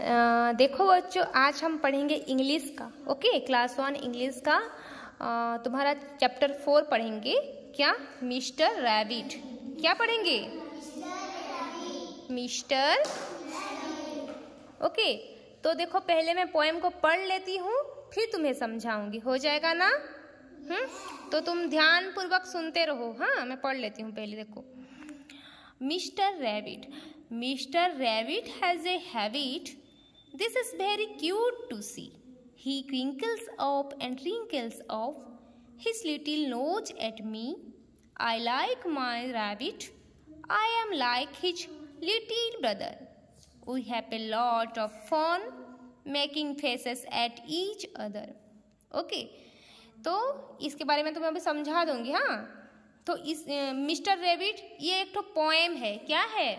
देखो बच्चों आज हम पढ़ेंगे इंग्लिश का ओके क्लास वन इंग्लिश का तुम्हारा चैप्टर फोर पढ़ेंगे क्या मिस्टर रैबिट क्या पढ़ेंगे मिस्टर ओके तो देखो पहले मैं पोएम को पढ़ लेती हूँ फिर तुम्हें समझाऊंगी हो जाएगा ना हम्म तो तुम ध्यान पूर्वक सुनते रहो हाँ मैं पढ़ लेती हूँ पहले देखो mister rabbit mister rabbit has a habit This is very cute to see. He crinkles up and wrinkles up his little nose at me. I like my rabbit. I am like his little brother. We have a lot of fun making faces at each other. Okay. तो इसके बारे में तो मैं अभी समझा दूंगी हाँ तो इस मिस्टर रेबिट ये एक तो पोएम है क्या है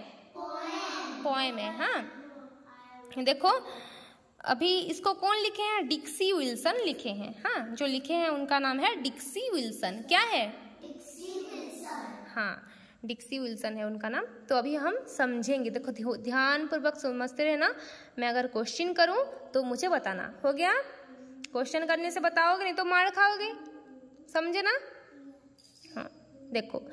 पोएम है हाँ देखो अभी इसको कौन लिखे हैं डिक्सी विल्सन लिखे हैं हाँ जो लिखे हैं उनका नाम है डिक्सी विल्सन क्या है हाँ डिक्सी विल्सन है उनका नाम तो अभी हम समझेंगे देखो ध्यानपूर्वक समझते रहना मैं अगर क्वेश्चन करूँ तो मुझे बताना हो गया क्वेश्चन करने से बताओगे नहीं तो मार खाओगे समझे ना हाँ देखो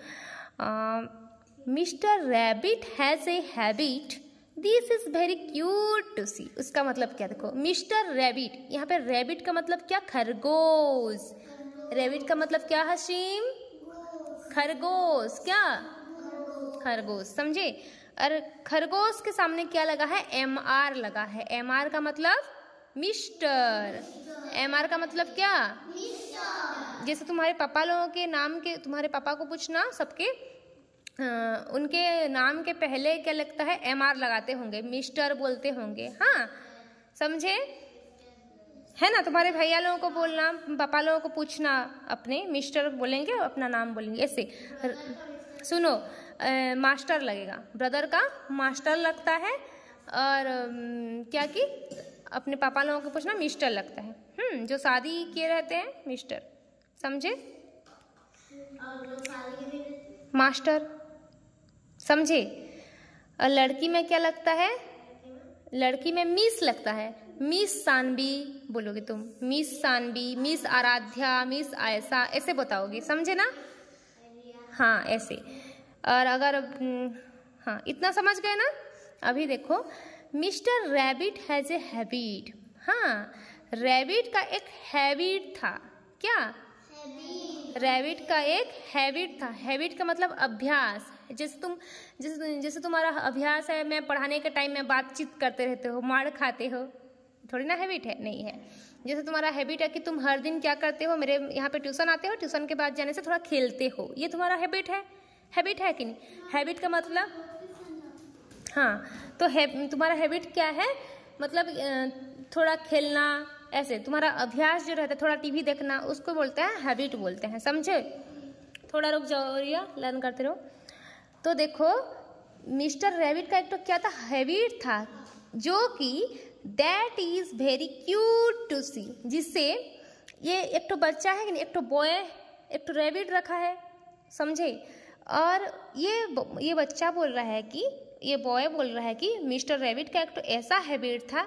mister rabbit has a habit this is very cute to see उसका मतलब क्या देखो मिस्टर रेबिट यहाँ पे रेबिट का मतलब क्या खरगोश रेबिट का मतलब क्या हसीम खरगोश क्या खरगोश समझे और खरगोश के सामने क्या लगा है एम आर लगा है एम आर का मतलब मिस्टर एम आर का मतलब क्या जैसे तुम्हारे पापा लोगों के नाम के तुम्हारे पापा को पूछना सबके उनके नाम के पहले क्या लगता है एम आर लगाते होंगे मिस्टर बोलते होंगे हाँ समझे है ना तुम्हारे भैया लोगों को बोलना पापा लोगों को पूछना अपने मिस्टर बोलेंगे और अपना नाम बोलेंगे ऐसे सुनो आ, मास्टर लगेगा ब्रदर का मास्टर लगता है और क्या कि अपने पापा लोगों को पूछना मिस्टर लगता है हम्म जो शादी किए रहते हैं मिस्टर समझे मास्टर समझे और लड़की में क्या लगता है लड़की में मिस लगता है मिस सानबी बोलोगे तुम miss Sanvi miss Aaradhya miss ऐसा ऐसे बताओगे समझे ना हाँ ऐसे और अगर हम्म, हाँ इतना समझ गए ना अभी देखो mister rabbit has a habit हाँ रैबिट का एक हैबिट था क्या रैबिट का एक हैबिट था हैबिट का मतलब अभ्यास जैसे तुम जैसे जैसे तुम्हारा अभ्यास है मैं पढ़ाने के टाइम में बातचीत करते रहते हो मार खाते हो थोड़ी ना हैबिट है नहीं है जैसे तुम्हारा हैबिट है कि तुम हर दिन क्या करते हो मेरे यहाँ पे ट्यूशन आते हो ट्यूशन के बाद जाने से थोड़ा खेलते हो ये तुम्हारा हैबिट है हैबिट है कि नहीं हैबिट का मतलब हाँ तो है तुम्हारा हैबिट क्या है मतलब थोड़ा खेलना ऐसे तुम्हारा अभ्यास जो रहता है थोड़ा टीवी देखना उसको बोलते हैं हैबिट बोलते हैं समझे थोड़ा रुक जाओ या लर्न करते रहो तो देखो मिस्टर रैबिट का एक तो क्या था हैबिट था जो कि that is very cute to see जिससे ये एक तो बच्चा है एक तो बॉय एक तो रैबिट रखा है समझे और ये ये बच्चा बोल रहा है कि ये बॉय बोल रहा है कि मिस्टर रैबिट का एक तो ऐसा हैबिट था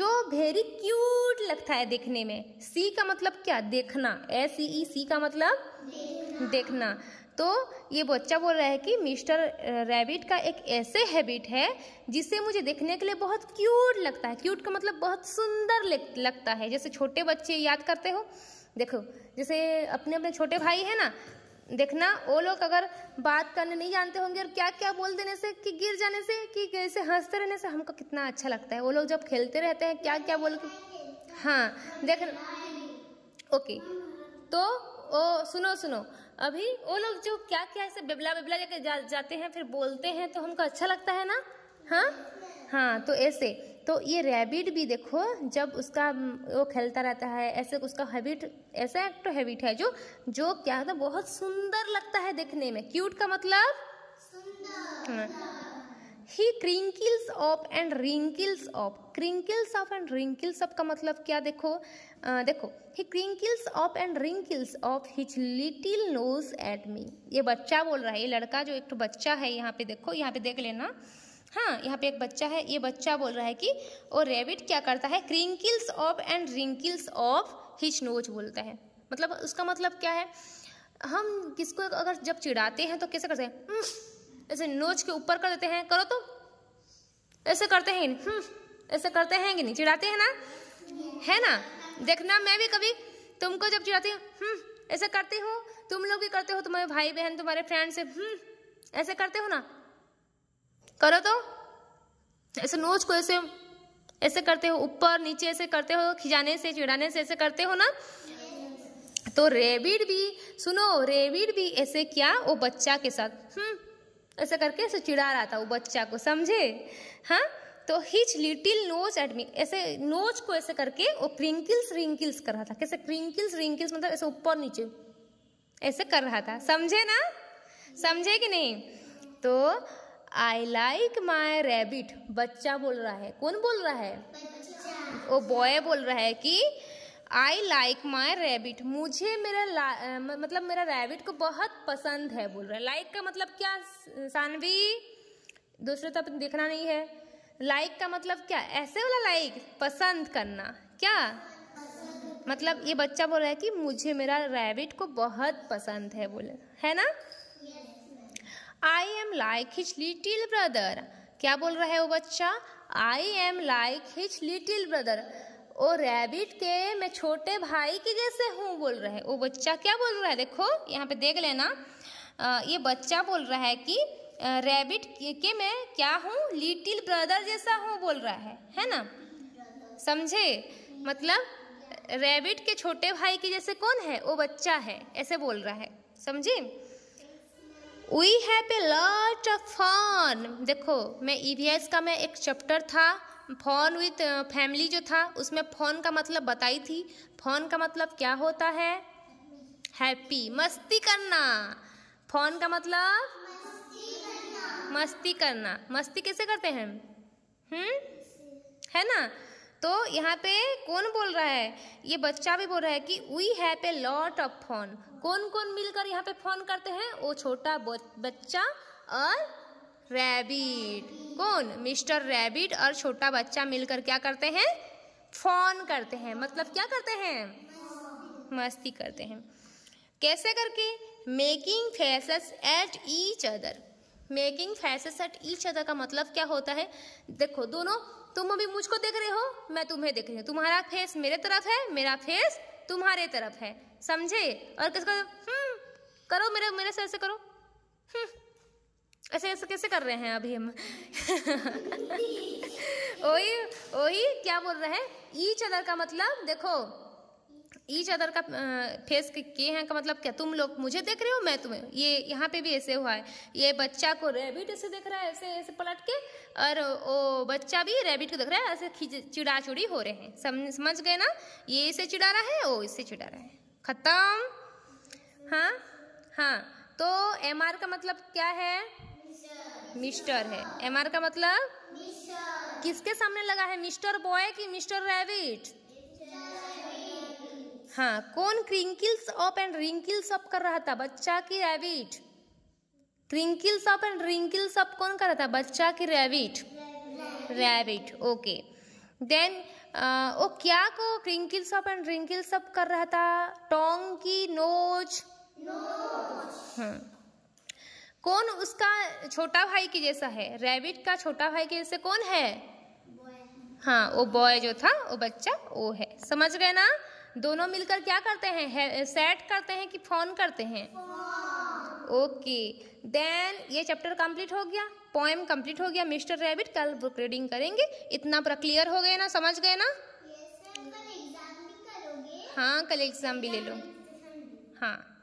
जो वेरी क्यूट लगता है देखने में सी का मतलब क्या देखना एस ई सी का मतलब देखना, देखना। तो ये बच्चा बोल रहा है कि मिस्टर रैबिट का एक ऐसे हैबिट है जिसे मुझे देखने के लिए बहुत क्यूट लगता है क्यूट का मतलब बहुत सुंदर लगता है जैसे छोटे बच्चे याद करते हो देखो जैसे अपने अपने छोटे भाई है ना देखना वो लोग अगर बात करने नहीं जानते होंगे और क्या क्या बोल देने से कि गिर जाने से कि कैसे हंसते रहने से हमको कितना अच्छा लगता है वो लोग जब खेलते रहते हैं क्या क्या बोल के हाँ देख ओके तो ओ सुनो सुनो अभी वो लोग जो क्या क्या ऐसे बिबला बिबला लेकर जा, जाते हैं फिर बोलते हैं तो हमको अच्छा लगता है ना हाँ हाँ तो ऐसे तो ये रैबिट भी देखो जब उसका वो खेलता रहता है ऐसे उसका हैबिट ऐसा एक तो हैबिट है जो जो क्या होता है बहुत सुंदर लगता है देखने में क्यूट का मतलब सुंदर हाँ। He crinkles off and wrinkles off crinkles off and wrinkles off का मतलब क्या देखो आ, देखो he crinkles off and wrinkles off his little nose at me ये बच्चा बोल रहा है ये लड़का जो एक तो बच्चा है यहाँ पे देखो यहाँ पे देख लेना हाँ यहाँ पे एक बच्चा है ये बच्चा बोल रहा है कि वो रेबिट क्या करता है crinkles off and wrinkles off his nose बोलता है मतलब उसका मतलब क्या है हम किसको अगर जब चिढ़ाते हैं तो कैसे करते हैं ऐसे नोच के ऊपर कर देते हैं करो तो ऐसे करते हैं हम्म, ऐसे करते हैं कि नहीं चिढ़ाते हैं ना है ना देखना मैं भी कभी तुमको जब चिढ़ाती हूँ हम्म, ऐसे करती हूँ तुम लोग भी करते हो तुम्हारे भाई बहन तुम्हारे फ्रेंड से हम्म, ऐसे करते हो ना करो तो ऐसे नोच को ऐसे ऐसे करते हो ऊपर नीचे ऐसे करते हो खिजाने से चिड़ाने से ऐसे करते हो ना तो रेबिड भी सुनो रेबिड भी ऐसे क्या वो बच्चा के साथ हम्म ऐसा करके ऐसे चिड़ा रहा था वो बच्चा को समझे हाँ तो हिच लिटिल नोज एडमी ऐसे नोज को ऐसे करके वो क्रिंकिल्स रिंकिल्स कर रहा था कैसे क्रिंकिल्स रिंकिल्स मतलब ऐसे ऊपर नीचे ऐसे कर रहा था समझे ना समझे कि नहीं तो आई लाइक माई रेबिट बच्चा बोल रहा है कौन बोल रहा है वो बॉय बोल रहा है कि आई लाइक माई रैबिट मुझे मेरा आ, मतलब मेरा रैबिट को बहुत पसंद है बोल रहा है लाइक का मतलब क्या सानवी दूसरे तो अपने देखना नहीं है लाइक का मतलब क्या ऐसे वाला लाइक पसंद करना क्या मतलब ये बच्चा बोल रहा है कि मुझे मेरा रैबिट को बहुत पसंद है बोले है ना I am like his little brother क्या बोल रहा है वो बच्चा I am like his little brother ओ रैबिट के मैं छोटे भाई के जैसे हूँ बोल रहा है वो बच्चा क्या बोल रहा है देखो यहाँ पे देख लेना आ, ये बच्चा बोल रहा है कि रैबिट के मैं क्या हूँ लिटिल ब्रदर जैसा हूँ बोल रहा है है ना समझे मतलब रैबिट के छोटे भाई के जैसे कौन है वो बच्चा है ऐसे बोल रहा है समझे we have a lot of fun देखो मैं ई e का मैं एक चैप्टर था फोन विथ फैमिली जो था उसमें फोन का मतलब बताई थी फोन का मतलब क्या होता है हैप्पी मस्ती करना फोन का मतलब मस्ती करना मस्ती कैसे करते हैं हम हम्म? है ना तो यहाँ पे कौन बोल रहा है ये बच्चा भी बोल रहा है कि we have a lot of fun कौन कौन मिलकर यहाँ पे फोन करते हैं वो छोटा बच्चा और रैबिट कौन मिस्टर रैबिट और छोटा बच्चा मिलकर क्या करते हैं फोन करते हैं मतलब क्या करते हैं मस्ती करते हैं कैसे करके making faces at each other making faces at each other का मतलब क्या होता है देखो दोनों तुम अभी मुझको देख रहे हो मैं तुम्हें देख रही हूँ तुम्हारा फेस मेरे तरफ है मेरा फेस तुम्हारे तरफ है समझे और किसका हम्म, करो मेरे मेरे से करो हम्म। ऐसे ऐसे कैसे कर रहे हैं अभी हम ओही ओही क्या बोल रहे हैं ईच अदर का मतलब देखो ईच अदर का फेस किए हैं का मतलब क्या तुम लोग मुझे देख रहे हो मैं तुम्हें ये यहाँ पे भी ऐसे हुआ है ये बच्चा को रैबिट ऐसे देख रहा है ऐसे ऐसे पलट के और वो बच्चा भी रैबिट को देख रहा है ऐसे खिंच चिड़ा चुड़ी हो रहे हैं समझ समझ गए ना ये इसे चिड़ा रहा है वो इसे चिड़ा रहा है खत्म हाँ हाँ तो एम का मतलब क्या है मिस्टर है एम आर का मतलब किसके सामने लगा है मिस्टर बॉय कि मिस्टर रैबिट हाँ कौन crinkles up and wrinkles up कर रहा था बच्चा की rabbit crinkles up and wrinkles up कौन कर रहा था बच्चा की रैबिट रैबिट ओके देन वो क्या को crinkles up and wrinkles up कर रहा था टोंग की नोज, नोज। हाँ कौन उसका छोटा भाई की जैसा है रैबिट का छोटा भाई के जैसे कौन है हाँ वो बॉय जो था वो बच्चा वो है समझ गए ना दोनों मिलकर क्या करते हैं है, सेट करते हैं कि फोन करते हैं ओके देन ये चैप्टर कंप्लीट हो गया पोएम कंप्लीट हो गया मिस्टर रैबिट कल बुक रीडिंग करेंगे इतना पूरा क्लियर हो गए ना समझ गए ना yes, हाँ कल एग्जाम भी ले लो हाँ